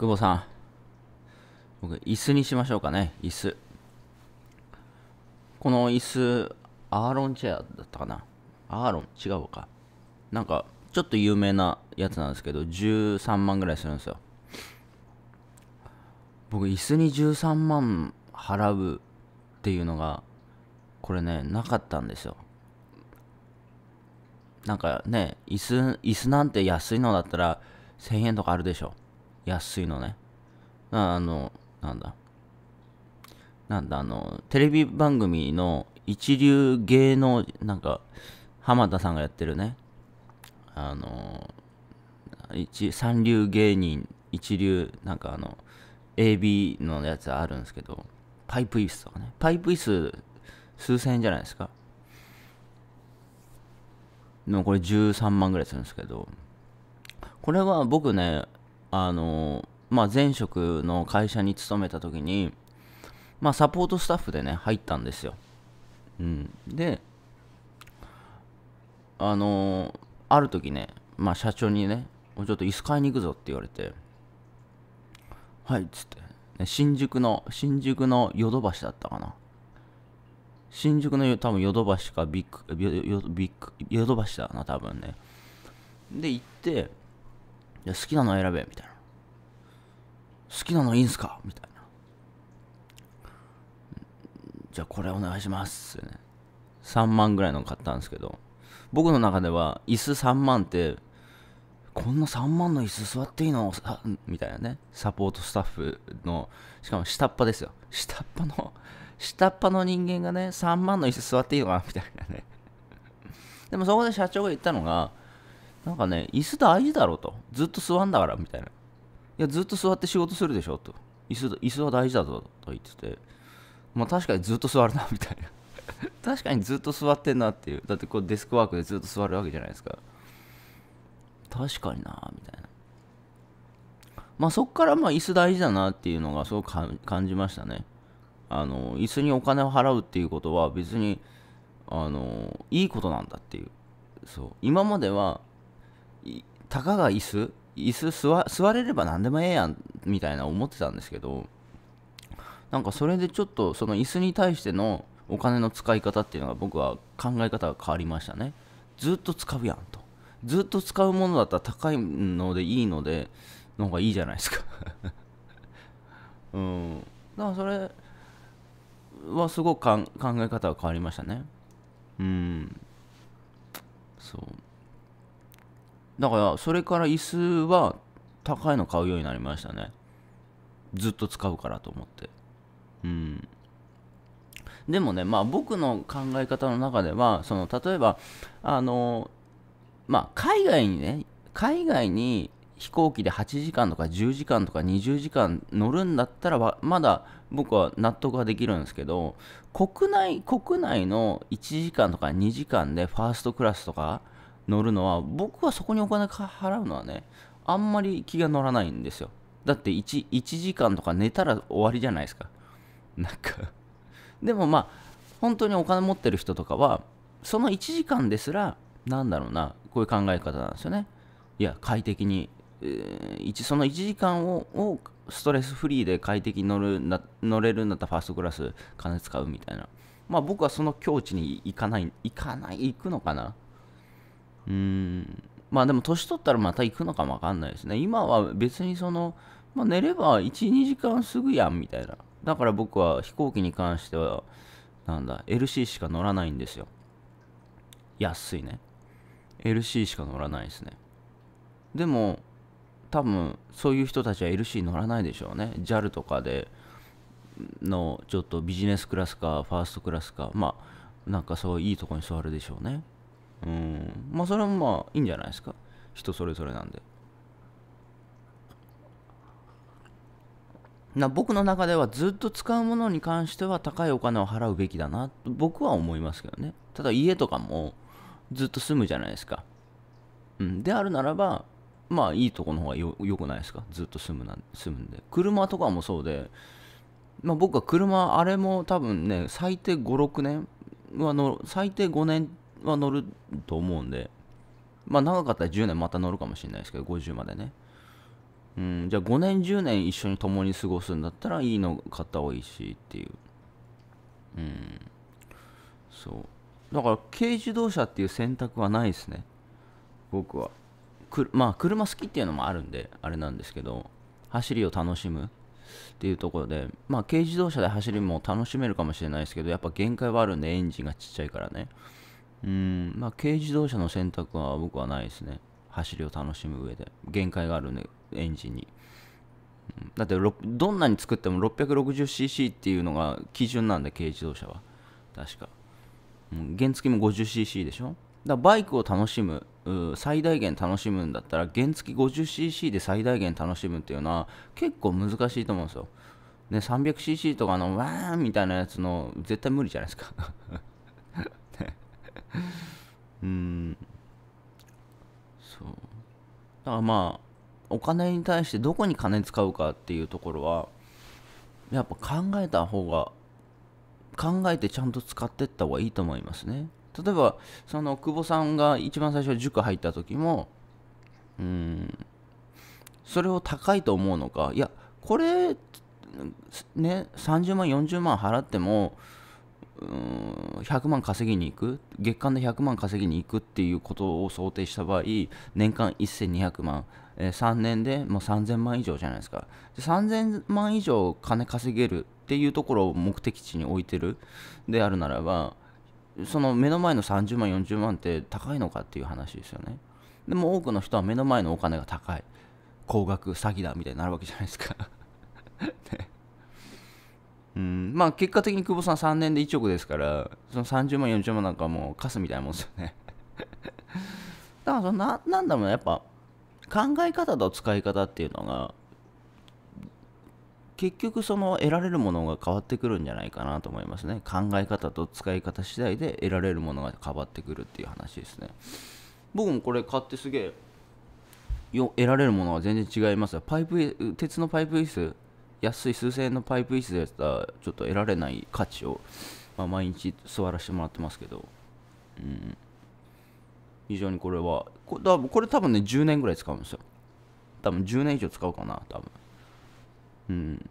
久保さん。僕、椅子にしましょうかね。椅子。この椅子、アーロンチェアだったかな。アーロン、違うか。なんか、ちょっと有名なやつなんですけど、13万ぐらいするんですよ。僕、椅子に13万払うっていうのが、これね、なかったんですよ。なんかね、椅子、椅子なんて安いのだったら、1000円とかあるでしょ。安いのね。あの、なんだ。なんだ、あの、テレビ番組の一流芸能、なんか、浜田さんがやってるね、あの、一三流芸人、一流、なんかあの、AB のやつあるんですけど、パイプ椅子とかね。パイプ椅子、数千円じゃないですか。でもこれ13万ぐらいするんですけど、これは僕ね、あのまあ、前職の会社に勤めた時に、まあ、サポートスタッフでね入ったんですよ、うん、であのある時ね、まあ、社長にね「ちょっと椅子買いに行くぞ」って言われて「はい」っつって、ね、新宿の新宿のヨドバシだったかな新宿の多分ヨドバシかビッグ、ヨドバシだな、多分ね。で、行って、いや、好きなの選べ、みたいな。好きなのいいんすかみたいな。じゃあこれお願いします。ね。3万ぐらいの買ったんですけど、僕の中では椅子3万って、こんな3万の椅子座っていいのみたいなね、サポートスタッフの、しかも下っ端ですよ。下っ端の、下っ端の人間がね、3万の椅子座っていいのかなみたいなね。でもそこで社長が言ったのが、なんかね、椅子大事だろうと。ずっと座んだから、みたいな。いや、ずっと座って仕事するでしょ、と。椅子椅子は大事だぞ、と言ってて。まあ確かにずっと座るな、みたいな。確かにずっと座ってんなっていう。だってこうデスクワークでずっと座るわけじゃないですか。確かにな、みたいな。まあそっからまあ椅子大事だなっていうのがすごく感じましたね。あの、椅子にお金を払うっていうことは別に、あの、いいことなんだっていう。そう。今までは、たかが椅子椅子座れれば何でもええやんみたいな思ってたんですけどなんかそれでちょっとその椅子に対してのお金の使い方っていうのが僕は考え方が変わりましたねずっと使うやんとずっと使うものだったら高いのでいいのでの方がいいじゃないですか うんだからそれはすごく考え方が変わりましたねうんそうだからそれから椅子は高いの買うようになりましたねずっと使うからと思ってうんでもねまあ僕の考え方の中ではその例えばあのまあ海外にね海外に飛行機で8時間とか10時間とか20時間乗るんだったらまだ僕は納得ができるんですけど国内国内の1時間とか2時間でファーストクラスとか乗るのは僕はそこにお金払うのはねあんまり気が乗らないんですよだって 1, 1時間とか寝たら終わりじゃないですか なんかでもまあ本当にお金持ってる人とかはその1時間ですらなんだろうなこういう考え方なんですよねいや快適に、えー、その1時間をストレスフリーで快適に乗るな乗れるんだったらファーストクラス金使うみたいなまあ僕はその境地に行かない行かない行くのかなうんまあでも年取ったらまた行くのかもわかんないですね今は別にその、まあ、寝れば12時間すぐやんみたいなだから僕は飛行機に関してはなんだ LC しか乗らないんですよ安いね LC しか乗らないですねでも多分そういう人たちは LC 乗らないでしょうね JAL とかでのちょっとビジネスクラスかファーストクラスかまあなんかそういいとこに座るでしょうねうんまあそれはまあいいんじゃないですか人それぞれなんでな僕の中ではずっと使うものに関しては高いお金を払うべきだなと僕は思いますけどねただ家とかもずっと住むじゃないですか、うん、であるならばまあいいとこの方がよよくないですかずっと住むな住むんで車とかもそうで、まあ、僕は車あれも多分ね最低56年はの最低5年は乗ると思うんで、まあ長かったら10年また乗るかもしれないですけど、50までね。うん、じゃあ5年、10年一緒に共に過ごすんだったらいいの買った方がいいしっていう。うん。そう。だから軽自動車っていう選択はないですね。僕は。くまあ車好きっていうのもあるんで、あれなんですけど、走りを楽しむっていうところで、まあ軽自動車で走りも楽しめるかもしれないですけど、やっぱ限界はあるんでエンジンがちっちゃいからね。うんまあ軽自動車の選択は僕はないですね走りを楽しむ上で限界があるねエンジンにだってどんなに作っても 660cc っていうのが基準なんで軽自動車は確か、原付も 50cc でしょだバイクを楽しむ最大限楽しむんだったら原付 50cc で最大限楽しむっていうのは結構難しいと思うんですよ、ね、300cc とかのわーみたいなやつの絶対無理じゃないですかうんそうだからまあお金に対してどこに金使うかっていうところはやっぱ考えた方が考えてちゃんと使ってった方がいいと思いますね例えばその久保さんが一番最初塾入った時もうんそれを高いと思うのかいやこれね30万40万払っても100万稼ぎに行く月間で100万稼ぎに行くっていうことを想定した場合年間1200万、えー、3年でもう3000万以上じゃないですか3000万以上金稼げるっていうところを目的地に置いてるであるならばその目の前の30万40万って高いのかっていう話ですよねでも多くの人は目の前のお金が高い高額詐欺だみたいになるわけじゃないですかね うんまあ、結果的に久保さん3年で1億ですから、その30万、40万なんかもう貸すみたいなもんですよね だからそのな、なんだろうな、やっぱ考え方と使い方っていうのが、結局その得られるものが変わってくるんじゃないかなと思いますね。考え方と使い方次第で得られるものが変わってくるっていう話ですね。僕もこれ買ってすげえよ得られるものは全然違いますパイプ鉄のパイプ椅子安い数千円のパイプ椅子でやったらちょっと得られない価値を、まあ、毎日座らせてもらってますけど、うん、非常にこれはこだこれ多分ね10年ぐらい使うんですよ多分10年以上使うかな多分うん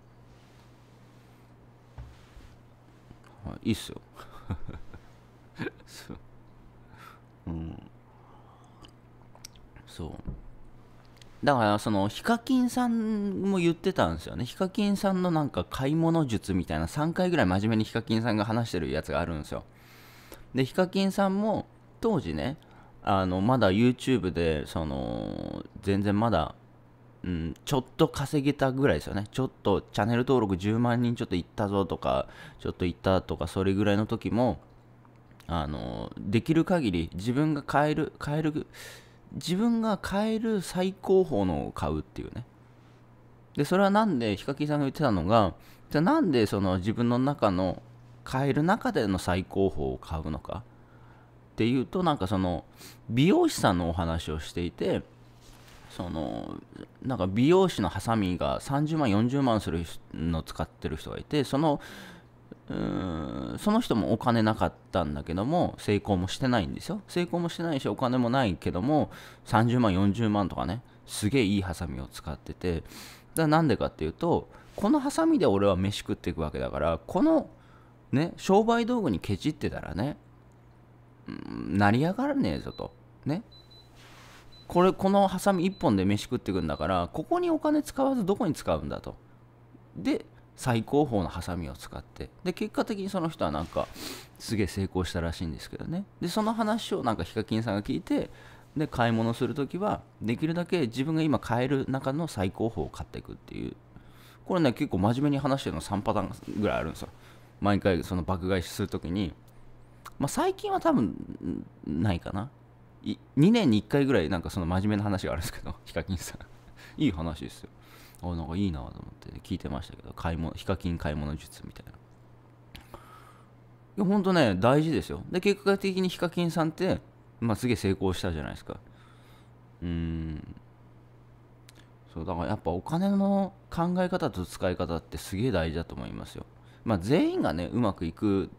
はい、いいっすよ そううんそうだからそのヒカキンさんも言ってたんですよねヒカキンさんのなんか買い物術みたいな3回ぐらい真面目にヒカキンさんが話してるやつがあるんですよでヒカキンさんも当時ねあのまだ YouTube でその全然まだ、うん、ちょっと稼げたぐらいですよねちょっとチャンネル登録10万人ちょっと行ったぞとかちょっと行ったとかそれぐらいの時もあのできる限り自分が買える買える自分が買える最高峰のを買うっていうねでそれは何でヒカキさんが言ってたのがじゃあなんでその自分の中の買える中での最高峰を買うのかっていうとなんかその美容師さんのお話をしていてそのなんか美容師のハサミが30万40万するの使ってる人がいてそのうんその人もお金なかったんだけども成功もしてないんですよ成功もしてないしお金もないけども30万40万とかねすげえいいハサミを使っててだなんでかっていうとこのハサミで俺は飯食っていくわけだからこのね商売道具にケチってたらね、うん、成り上がらねえぞとねこれこのハサミ1本で飯食ってくんだからここにお金使わずどこに使うんだとで最高峰のハサミを使ってで結果的にその人はなんかすげえ成功したらしいんですけどねでその話をなんかヒカキンさんが聞いてで買い物する時はできるだけ自分が今買える中の最高峰を買っていくっていうこれね結構真面目に話してるの3パターンぐらいあるんですよ毎回その爆買いする時にまあ最近は多分ないかな2年に1回ぐらいなんかその真面目な話があるんですけどヒカキンさんいい話ですよあ、なんかいいなと思って聞いてましたけど買い物ヒカキン買い物術みたいないやほんとね大事ですよで結果的にヒカキンさんって、まあ、すげえ成功したじゃないですかうんそうだからやっぱお金の考え方と使い方ってすげえ大事だと思いますよまあ全員がねうまくいく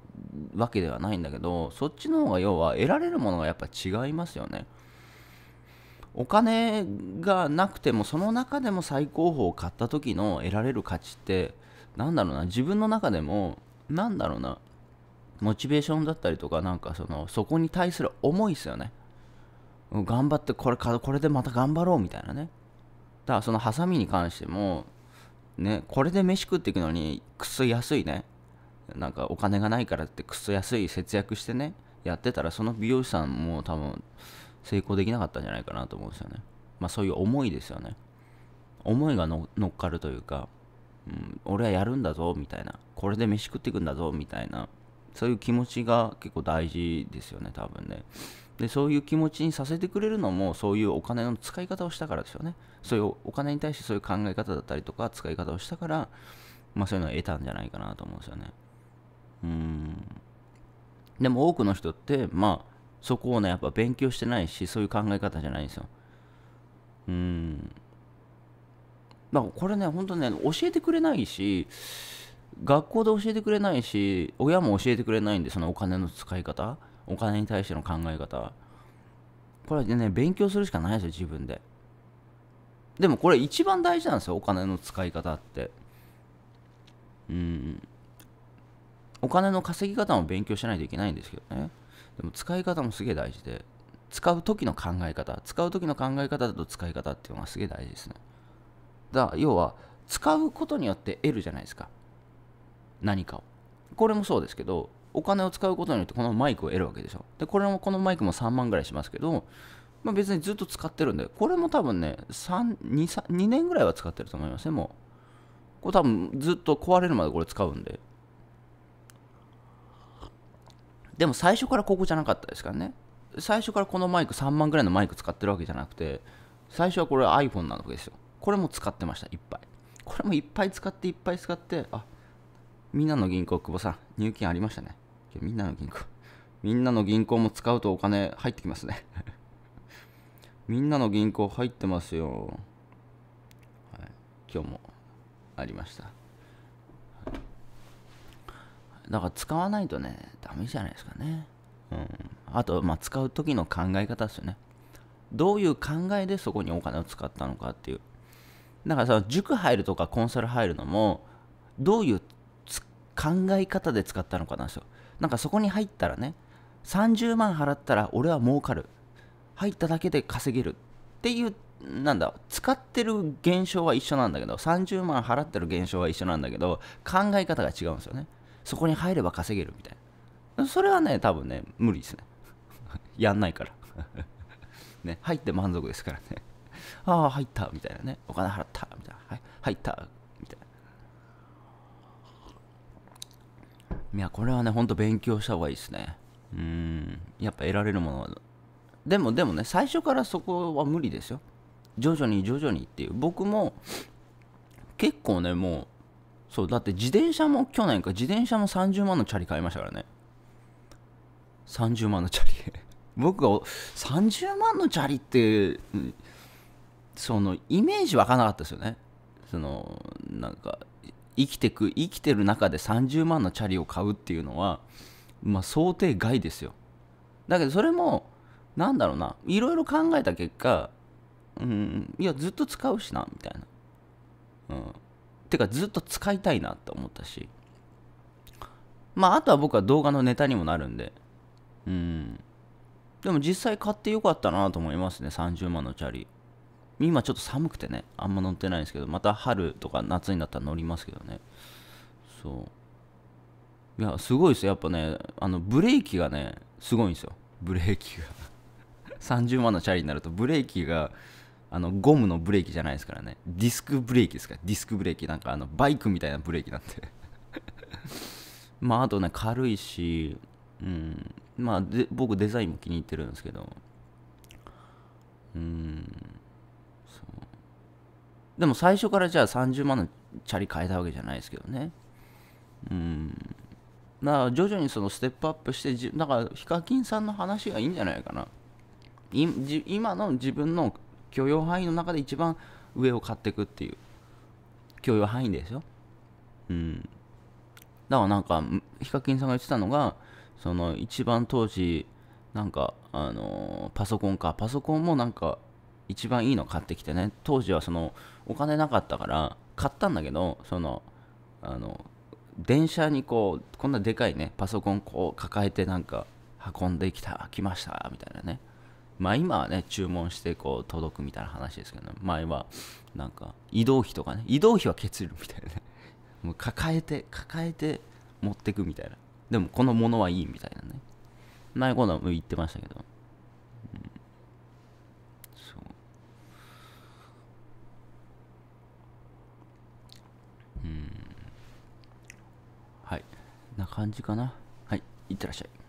わけではないんだけどそっちの方が要は得られるものがやっぱ違いますよねお金がなくてもその中でも最高峰を買った時の得られる価値って何だろうな自分の中でも何だろうなモチベーションだったりとかなんかそのそこに対する思いですよね頑張ってこれこれでまた頑張ろうみたいなねだからそのハサミに関してもねこれで飯食っていくのにくっそ安いねなんかお金がないからってくっそ安い節約してねやってたらその美容師さんも多分成功できなかったんじゃないかなと思うんですよね。まあそういう思いですよね。思いが乗っかるというか、うん、俺はやるんだぞみたいな、これで飯食っていくんだぞみたいな、そういう気持ちが結構大事ですよね、多分ね。で、そういう気持ちにさせてくれるのも、そういうお金の使い方をしたからですよね。そういうお金に対してそういう考え方だったりとか、使い方をしたから、まあそういうのを得たんじゃないかなと思うんですよね。うん。でも多くの人って、まあ、そこをね、やっぱ勉強してないし、そういう考え方じゃないんですよ。うん。まあ、これね、本当ね、教えてくれないし、学校で教えてくれないし、親も教えてくれないんで、そのお金の使い方、お金に対しての考え方。これね、勉強するしかないですよ、自分で。でもこれ一番大事なんですよ、お金の使い方って。うん。お金の稼ぎ方も勉強しないといけないんですけどね。でも使い方もすげえ大事で、使う時の考え方、使う時の考え方と使い方っていうのがすげえ大事ですね。だから要は、使うことによって得るじゃないですか。何かを。これもそうですけど、お金を使うことによってこのマイクを得るわけでしょ。で、これもこのマイクも3万ぐらいしますけど、まあ、別にずっと使ってるんで、これも多分ね、3 2, 3 2年ぐらいは使ってると思いますね、もう。これ多分ずっと壊れるまでこれ使うんで。でも最初からここじゃなかったですからね最初からこのマイク3万ぐらいのマイク使ってるわけじゃなくて最初はこれ iPhone なわけですよこれも使ってましたいっぱいこれもいっぱい使っていっぱい使ってあみんなの銀行久保さん入金ありましたねみんなの銀行みんなの銀行も使うとお金入ってきますね みんなの銀行入ってますよ、はい、今日もありましただから使わないとね、ダメじゃないですかね。うん。あと、まあ、使う時の考え方ですよね。どういう考えでそこにお金を使ったのかっていう。だからさ、塾入るとかコンサル入るのも、どういう考え方で使ったのかなんですよ。なんかそこに入ったらね、30万払ったら俺は儲かる。入っただけで稼げる。っていう、なんだ、使ってる現象は一緒なんだけど、30万払ってる現象は一緒なんだけど、考え方が違うんですよね。そこに入れば稼げるみたいな。それはね、多分ね、無理ですね。やんないから。ね、入って満足ですからね。ああ、入った、みたいなね。お金払った、みたいな。はい、入った、みたいな。いや、これはね、ほんと勉強した方がいいですね。うん、やっぱ得られるものは。でも、でもね、最初からそこは無理ですよ。徐々に徐々にっていう。僕も結構ね、もうそうだって自転車も去年か自転車も30万のチャリ買いましたからね30万のチャリ 僕が30万のチャリってそのイメージ湧かなかったですよねそのなんか生きてく生きてる中で30万のチャリを買うっていうのはまあ想定外ですよだけどそれもなんだろうないろいろ考えた結果うんいやずっと使うしなみたいなうんてかずっと使いたいなと思ったしまああとは僕は動画のネタにもなるんでうんでも実際買ってよかったなと思いますね30万のチャリ今ちょっと寒くてねあんま乗ってないんですけどまた春とか夏になったら乗りますけどねそういやすごいですやっぱねあのブレーキがねすごいんですよブレーキが30万のチャリになるとブレーキがあのゴムのブレーキじゃないですからねディスクブレーキですからディスクブレーキなんかあのバイクみたいなブレーキなんて まああとね軽いしうんまあで僕デザインも気に入ってるんですけどうんそうでも最初からじゃあ30万のチャリ変えたわけじゃないですけどねうんだから徐々にそのステップアップしてだからヒカキンさんの話がいいんじゃないかな今の自分の許容範囲の中で一番上を買っていくっていう許容範囲ですようんだからなんかヒカキンさんが言ってたのがその一番当時なんかあのー、パソコンかパソコンもなんか一番いいの買ってきてね当時はそのお金なかったから買ったんだけどそのあの電車にこうこんなでかいねパソコンこう抱えてなんか運んできた来ましたみたいなねまあ今はね、注文してこう届くみたいな話ですけど、ね、前はなんか移動費とかね、移動費は削るみたいな、ね、もう抱えて、抱えて持ってくみたいな。でもこのものはいいみたいなね。前いことは言ってましたけど。うん、そう。うん。はい。な感じかな。はい。いってらっしゃい。